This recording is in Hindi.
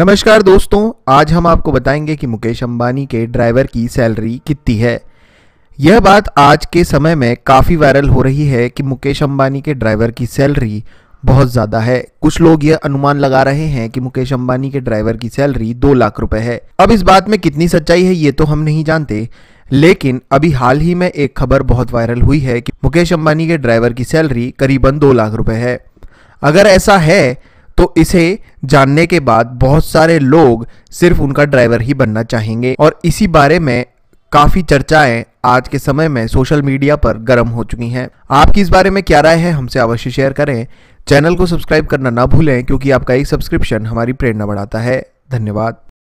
नमस्कार दोस्तों आज हम आपको बताएंगे कि मुकेश अंबानी के ड्राइवर की सैलरी कितनी है यह बात आज के समय में काफ़ी वायरल हो रही है कि मुकेश अंबानी के ड्राइवर की सैलरी बहुत ज़्यादा है कुछ लोग यह अनुमान लगा रहे हैं कि मुकेश अंबानी के ड्राइवर की सैलरी दो लाख रुपए है अब इस बात में कितनी सच्चाई है ये तो हम नहीं जानते लेकिन अभी हाल ही में एक खबर बहुत वायरल हुई है कि मुकेश अंबानी के ड्राइवर की सैलरी करीबन दो लाख रुपए है अगर ऐसा है तो इसे जानने के बाद बहुत सारे लोग सिर्फ उनका ड्राइवर ही बनना चाहेंगे और इसी बारे में काफ़ी चर्चाएं आज के समय में सोशल मीडिया पर गर्म हो चुकी हैं आपकी इस बारे में क्या राय है हमसे अवश्य शेयर करें चैनल को सब्सक्राइब करना ना भूलें क्योंकि आपका एक सब्सक्रिप्शन हमारी प्रेरणा बढ़ाता है धन्यवाद